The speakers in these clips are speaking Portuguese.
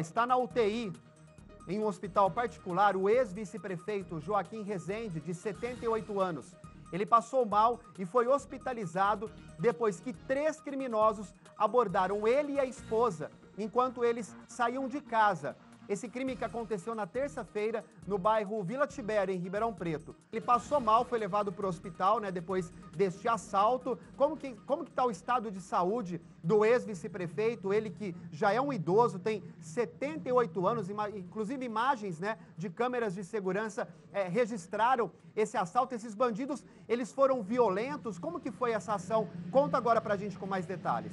Está na UTI, em um hospital particular, o ex-vice-prefeito Joaquim Rezende, de 78 anos. Ele passou mal e foi hospitalizado depois que três criminosos abordaram ele e a esposa enquanto eles saíam de casa esse crime que aconteceu na terça-feira no bairro Vila Tibério, em Ribeirão Preto. Ele passou mal, foi levado para o hospital, né, depois deste assalto. Como que como que tá o estado de saúde do ex-vice-prefeito? Ele que já é um idoso, tem 78 anos, inclusive imagens, né, de câmeras de segurança é, registraram esse assalto. Esses bandidos, eles foram violentos. Como que foi essa ação? Conta agora para a gente com mais detalhes.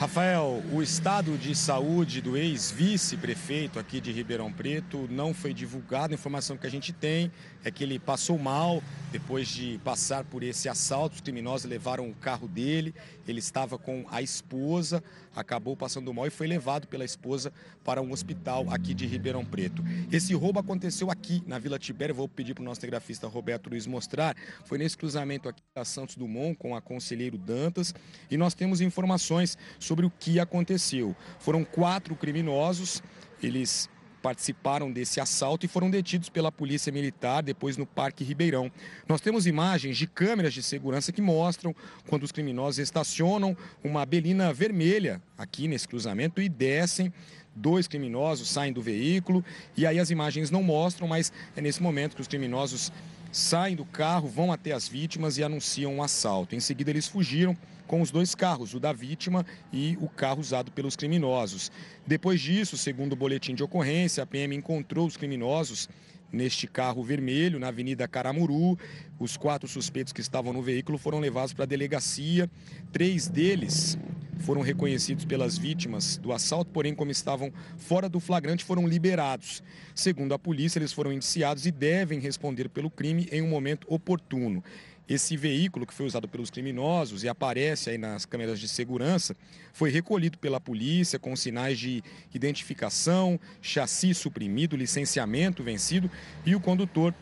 Rafael, o estado de saúde do ex-vice-prefeito aqui de Ribeirão Preto não foi divulgado. A informação que a gente tem é que ele passou mal depois de passar por esse assalto. Os criminosos levaram o carro dele. Ele estava com a esposa, acabou passando mal e foi levado pela esposa para um hospital aqui de Ribeirão Preto. Esse roubo aconteceu aqui na Vila Tibério. Vou pedir para o nosso telegrafista Roberto Luiz mostrar. Foi nesse cruzamento aqui da Santos Dumont com a conselheiro Dantas. E nós temos informações sobre sobre o que aconteceu. Foram quatro criminosos, eles participaram desse assalto e foram detidos pela Polícia Militar depois no Parque Ribeirão. Nós temos imagens de câmeras de segurança que mostram quando os criminosos estacionam uma belina vermelha aqui nesse cruzamento e descem. Dois criminosos saem do veículo e aí as imagens não mostram, mas é nesse momento que os criminosos saem do carro, vão até as vítimas e anunciam um assalto. Em seguida, eles fugiram com os dois carros, o da vítima e o carro usado pelos criminosos. Depois disso, segundo o boletim de ocorrência, a PM encontrou os criminosos neste carro vermelho, na Avenida Caramuru. Os quatro suspeitos que estavam no veículo foram levados para a delegacia. Três deles foram reconhecidos pelas vítimas do assalto, porém, como estavam fora do flagrante, foram liberados. Segundo a polícia, eles foram indiciados e devem responder pelo crime em um momento oportuno. Esse veículo que foi usado pelos criminosos e aparece aí nas câmeras de segurança foi recolhido pela polícia com sinais de identificação, chassi suprimido, licenciamento vencido e o condutor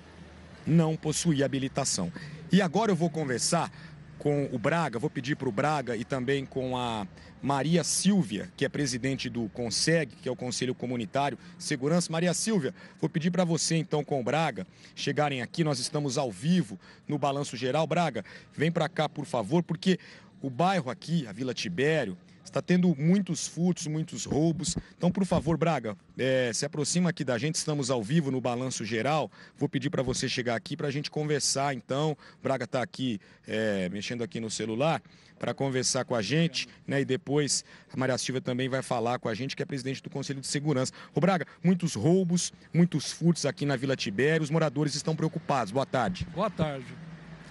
não possuía habilitação. E agora eu vou conversar com o Braga, vou pedir para o Braga e também com a Maria Silvia, que é presidente do CONSEG, que é o Conselho Comunitário Segurança. Maria Silvia, vou pedir para você então com o Braga chegarem aqui, nós estamos ao vivo no Balanço Geral. Braga, vem para cá, por favor, porque o bairro aqui, a Vila Tibério, está tendo muitos furtos, muitos roubos. Então, por favor, Braga, é, se aproxima aqui da gente, estamos ao vivo no Balanço Geral. Vou pedir para você chegar aqui para a gente conversar, então. Braga está aqui é, mexendo aqui no celular para conversar com a gente, né? E depois a Maria Silva também vai falar com a gente, que é presidente do Conselho de Segurança. Ô Braga, muitos roubos, muitos furtos aqui na Vila Tibério, os moradores estão preocupados. Boa tarde. Boa tarde.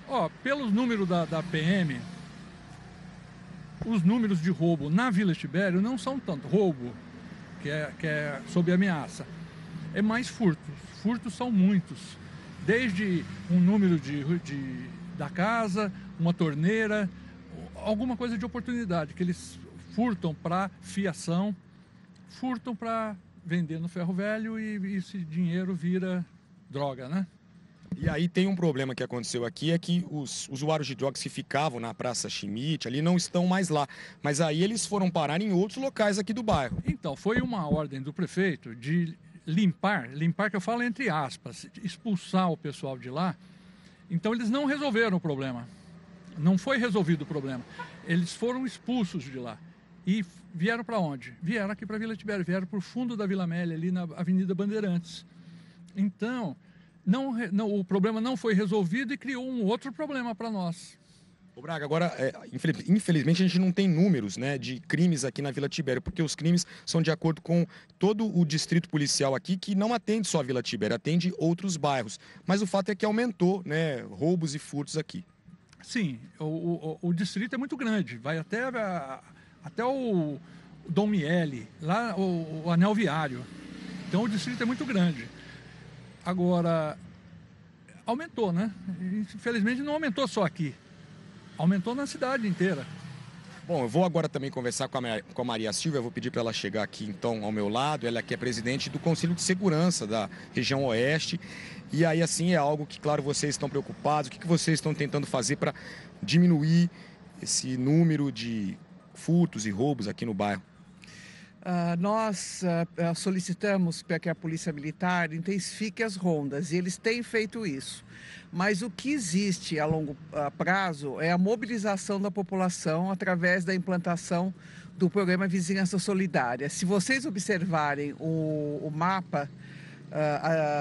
Ó, pelos números da, da PM, os números de roubo na Vila Tibério não são tanto roubo, que é, que é sob ameaça, é mais furtos. Furtos são muitos, desde um número de, de, da casa, uma torneira, alguma coisa de oportunidade que eles furtam para fiação, furtam para vender no ferro velho e esse dinheiro vira droga, né? E aí tem um problema que aconteceu aqui, é que os usuários de drogas que ficavam na Praça Schmidt ali não estão mais lá. Mas aí eles foram parar em outros locais aqui do bairro. Então, foi uma ordem do prefeito de limpar, limpar que eu falo entre aspas, expulsar o pessoal de lá. Então eles não resolveram o problema. Não foi resolvido o problema. Eles foram expulsos de lá. E vieram para onde? Vieram aqui para Vila Tibério, vieram para o fundo da Vila Amélia, ali na Avenida Bandeirantes. Então, não, não, o problema não foi resolvido e criou um outro problema para nós. Ô Braga, agora, é, infelizmente a gente não tem números né, de crimes aqui na Vila Tibério, porque os crimes são de acordo com todo o distrito policial aqui, que não atende só a Vila Tibério, atende outros bairros. Mas o fato é que aumentou né, roubos e furtos aqui. Sim, o, o, o distrito é muito grande, vai até, a, até o Dom Miele, lá o, o anel viário. Então o distrito é muito grande. Agora, aumentou, né? Infelizmente não aumentou só aqui, aumentou na cidade inteira. Bom, eu vou agora também conversar com a, Maria, com a Maria eu vou pedir para ela chegar aqui então ao meu lado. Ela aqui é presidente do Conselho de Segurança da região Oeste. E aí, assim, é algo que, claro, vocês estão preocupados. O que, que vocês estão tentando fazer para diminuir esse número de furtos e roubos aqui no bairro? Ah, nós uh, solicitamos para que a Polícia Militar intensifique as rondas e eles têm feito isso. Mas o que existe a longo prazo é a mobilização da população através da implantação do programa Vizinhança Solidária. Se vocês observarem o, o mapa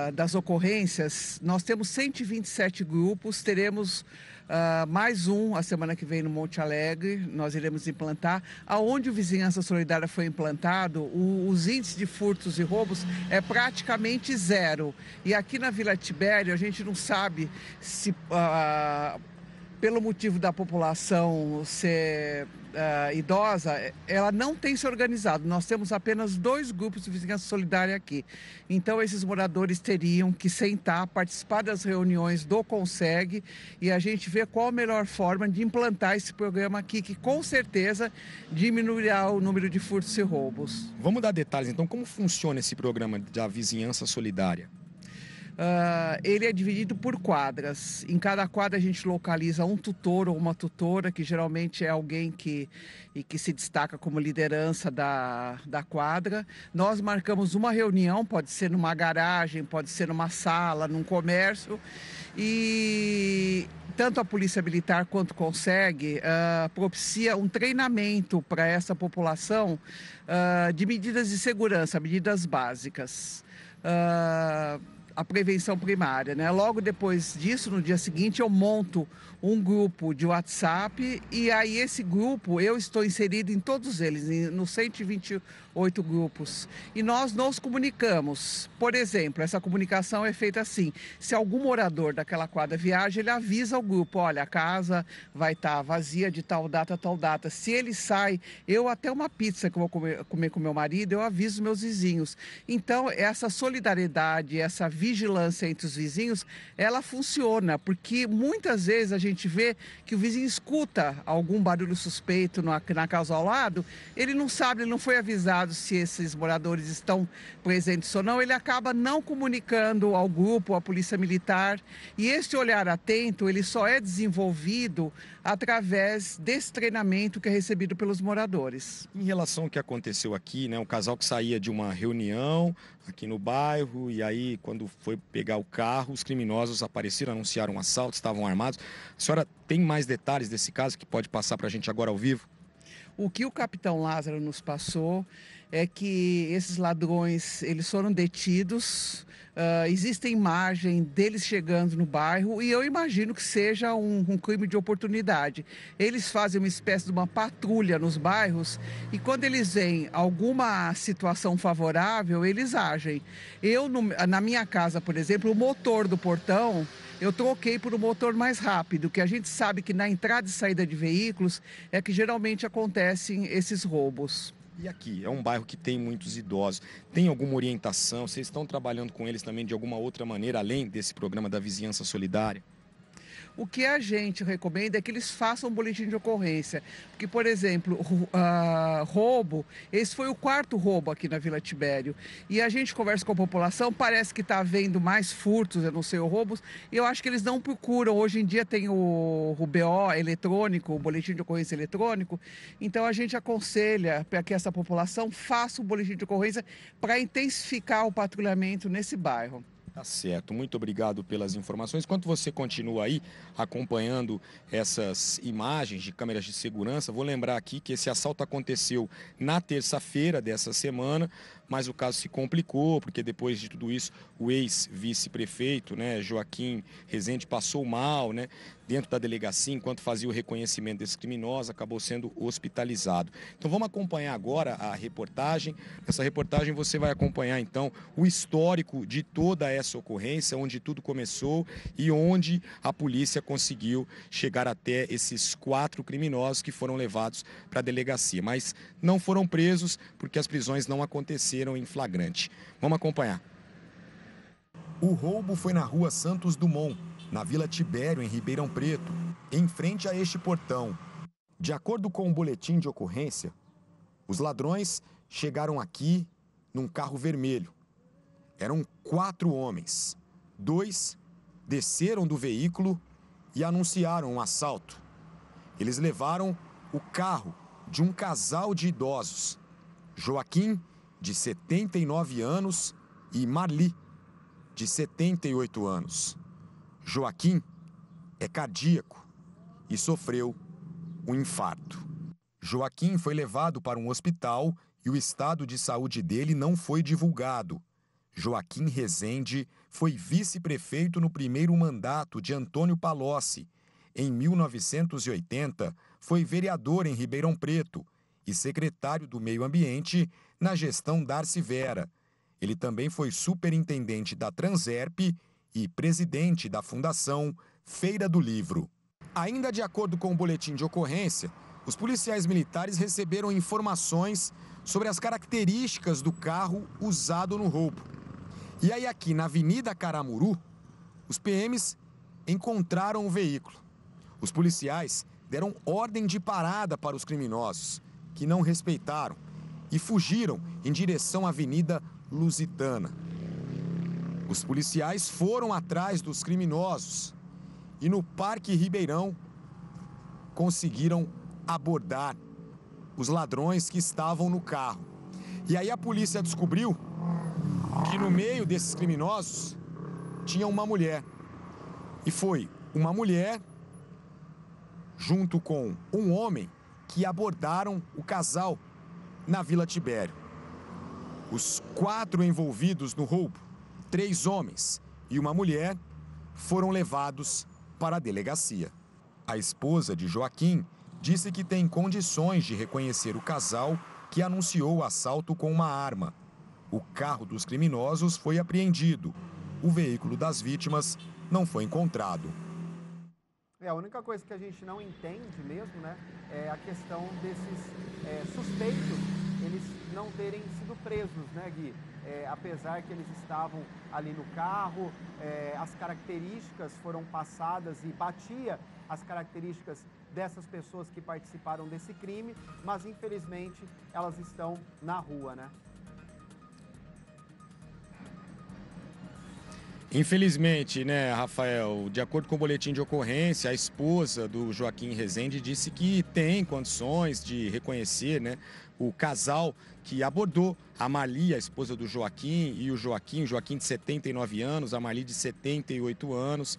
uh, das ocorrências, nós temos 127 grupos, teremos Uh, mais um a semana que vem no Monte Alegre, nós iremos implantar. Aonde o Vizinhança Solidária foi implantado, o, os índices de furtos e roubos é praticamente zero. E aqui na Vila Tibério, a gente não sabe se. Uh, pelo motivo da população ser uh, idosa, ela não tem se organizado. Nós temos apenas dois grupos de vizinhança solidária aqui. Então, esses moradores teriam que sentar, participar das reuniões do CONSEG e a gente vê qual a melhor forma de implantar esse programa aqui, que com certeza diminuirá o número de furtos e roubos. Vamos dar detalhes, então, como funciona esse programa da vizinhança solidária? Uh, ele é dividido por quadras. Em cada quadra a gente localiza um tutor ou uma tutora, que geralmente é alguém que, e que se destaca como liderança da, da quadra. Nós marcamos uma reunião, pode ser numa garagem, pode ser numa sala, num comércio, e tanto a Polícia Militar quanto consegue uh, propicia um treinamento para essa população uh, de medidas de segurança, medidas básicas. Uh, a prevenção primária. Né? Logo depois disso, no dia seguinte, eu monto um grupo de WhatsApp e aí esse grupo, eu estou inserido em todos eles, nos 128 grupos. E nós nos comunicamos. Por exemplo, essa comunicação é feita assim: se algum morador daquela quadra viaja, ele avisa o grupo: olha, a casa vai estar tá vazia de tal data a tal data. Se ele sai, eu até uma pizza que eu vou comer, comer com meu marido, eu aviso meus vizinhos. Então, essa solidariedade, essa vida vigilância entre os vizinhos, ela funciona, porque muitas vezes a gente vê que o vizinho escuta algum barulho suspeito na, na casa ao lado, ele não sabe, ele não foi avisado se esses moradores estão presentes ou não, ele acaba não comunicando ao grupo, à polícia militar, e esse olhar atento, ele só é desenvolvido através desse treinamento que é recebido pelos moradores. Em relação ao que aconteceu aqui, né, um casal que saía de uma reunião, aqui no bairro. E aí, quando foi pegar o carro, os criminosos apareceram, anunciaram um assalto, estavam armados. A senhora tem mais detalhes desse caso que pode passar para a gente agora ao vivo? O que o capitão Lázaro nos passou é que esses ladrões eles foram detidos. Uh, ah, existe imagem deles chegando no bairro e eu imagino que seja um, um, crime de oportunidade. Eles fazem uma espécie de uma patrulha nos bairros e quando eles veem alguma situação favorável, eles agem. Eu, no, na minha casa, por exemplo, o motor do portão eu troquei por um motor mais rápido, que a gente sabe que na entrada e saída de veículos é que geralmente acontecem esses roubos. E aqui, é um bairro que tem muitos idosos. Tem alguma orientação? Vocês estão trabalhando com eles também de alguma outra maneira, além desse programa da vizinhança solidária? O que a gente recomenda é que eles façam um boletim de ocorrência. Porque, por exemplo, uh, roubo, esse foi o quarto roubo aqui na Vila Tibério. E a gente conversa com a população, parece que está havendo mais furtos, eu não sei, roubos. E eu acho que eles não procuram. Hoje em dia tem o, o BO eletrônico, o boletim de ocorrência eletrônico. Então a gente aconselha para que essa população faça o boletim de ocorrência para intensificar o patrulhamento nesse bairro. Tá certo, muito obrigado pelas informações. Enquanto você continua aí acompanhando essas imagens de câmeras de segurança, vou lembrar aqui que esse assalto aconteceu na terça-feira dessa semana, mas o caso se complicou, porque depois de tudo isso, o ex-vice-prefeito, né, Joaquim Rezende, passou mal, né, dentro da delegacia, enquanto fazia o reconhecimento desses criminosos, acabou sendo hospitalizado. Então vamos acompanhar agora a reportagem. Nessa reportagem você vai acompanhar então o histórico de toda essa ocorrência, onde tudo começou e onde a polícia conseguiu chegar até esses quatro criminosos que foram levados para a delegacia, mas não foram presos porque as prisões não aconteceram apareceram em flagrante. Vamos acompanhar. O roubo foi na rua Santos Dumont, na Vila Tibério, em Ribeirão Preto, em frente a este portão. De acordo com o um boletim de ocorrência, os ladrões chegaram aqui num carro vermelho. Eram quatro homens. Dois desceram do veículo e anunciaram um assalto. Eles levaram o carro de um casal de idosos. Joaquim de 79 anos, e Marli, de 78 anos. Joaquim é cardíaco e sofreu um infarto. Joaquim foi levado para um hospital e o estado de saúde dele não foi divulgado. Joaquim Rezende foi vice-prefeito no primeiro mandato de Antônio Palocci. Em 1980, foi vereador em Ribeirão Preto e secretário do Meio Ambiente na gestão Darcy Vera. Ele também foi superintendente da Transerp e presidente da Fundação Feira do Livro. Ainda de acordo com o boletim de ocorrência, os policiais militares receberam informações sobre as características do carro usado no roubo. E aí, aqui na Avenida Caramuru, os PMs encontraram o veículo. Os policiais deram ordem de parada para os criminosos que não respeitaram e fugiram em direção à Avenida Lusitana. Os policiais foram atrás dos criminosos e no Parque Ribeirão conseguiram abordar os ladrões que estavam no carro. E aí a polícia descobriu que no meio desses criminosos tinha uma mulher. E foi uma mulher junto com um homem que abordaram o casal na Vila Tibério. Os quatro envolvidos no roubo, três homens e uma mulher, foram levados para a delegacia. A esposa de Joaquim disse que tem condições de reconhecer o casal que anunciou o assalto com uma arma. O carro dos criminosos foi apreendido. O veículo das vítimas não foi encontrado. É, a única coisa que a gente não entende mesmo, né, é a questão desses é, suspeitos, eles não terem sido presos, né, Gui? É, apesar que eles estavam ali no carro, é, as características foram passadas e batia as características dessas pessoas que participaram desse crime, mas infelizmente elas estão na rua, né? Infelizmente, né, Rafael, de acordo com o boletim de ocorrência, a esposa do Joaquim Rezende disse que tem condições de reconhecer né, o casal que abordou a Mali, a esposa do Joaquim, e o Joaquim, Joaquim de 79 anos, a Mali de 78 anos.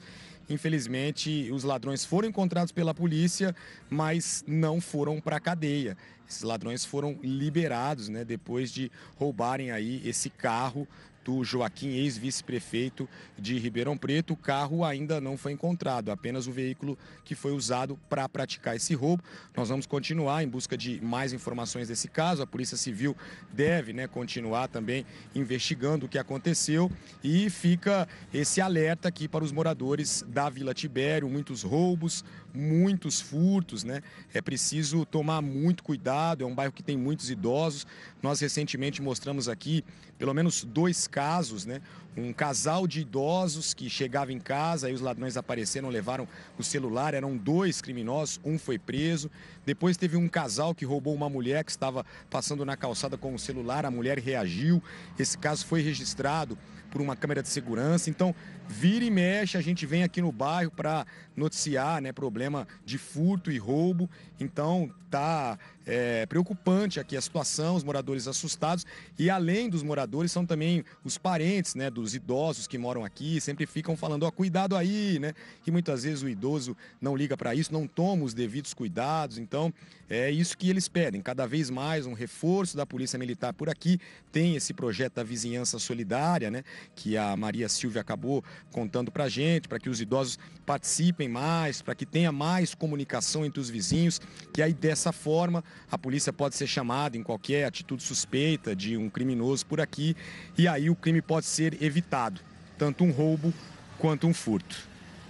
Infelizmente, os ladrões foram encontrados pela polícia, mas não foram para a cadeia. Esses ladrões foram liberados, né, depois de roubarem aí esse carro do Joaquim, ex-vice-prefeito de Ribeirão Preto. O carro ainda não foi encontrado, apenas o veículo que foi usado para praticar esse roubo. Nós vamos continuar em busca de mais informações desse caso. A Polícia Civil deve né, continuar também investigando o que aconteceu e fica esse alerta aqui para os moradores da Vila Tibério: muitos roubos, muitos furtos, né? É preciso tomar muito cuidado é um bairro que tem muitos idosos. Nós recentemente mostramos aqui pelo menos dois casos, né? Um casal de idosos que chegava em casa, aí os ladrões apareceram, levaram o celular, eram dois criminosos, um foi preso. Depois teve um casal que roubou uma mulher que estava passando na calçada com o celular, a mulher reagiu. Esse caso foi registrado por uma câmera de segurança. Então, Vira e mexe, a gente vem aqui no bairro para noticiar né, problema de furto e roubo. Então tá é, preocupante aqui a situação, os moradores assustados. E além dos moradores, são também os parentes né, dos idosos que moram aqui, sempre ficam falando: ó, oh, cuidado aí, né? E muitas vezes o idoso não liga para isso, não toma os devidos cuidados. Então é isso que eles pedem, cada vez mais um reforço da Polícia Militar por aqui. Tem esse projeto da Vizinhança Solidária, né, que a Maria Silvia acabou contando para a gente, para que os idosos participem mais, para que tenha mais comunicação entre os vizinhos, que aí dessa forma a polícia pode ser chamada em qualquer atitude suspeita de um criminoso por aqui e aí o crime pode ser evitado, tanto um roubo quanto um furto.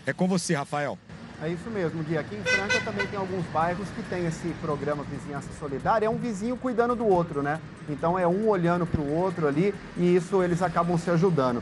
É com você, Rafael. É isso mesmo, Gui. Aqui em Franca também tem alguns bairros que tem esse programa Vizinhança Solidária. É um vizinho cuidando do outro, né? Então é um olhando para o outro ali e isso eles acabam se ajudando.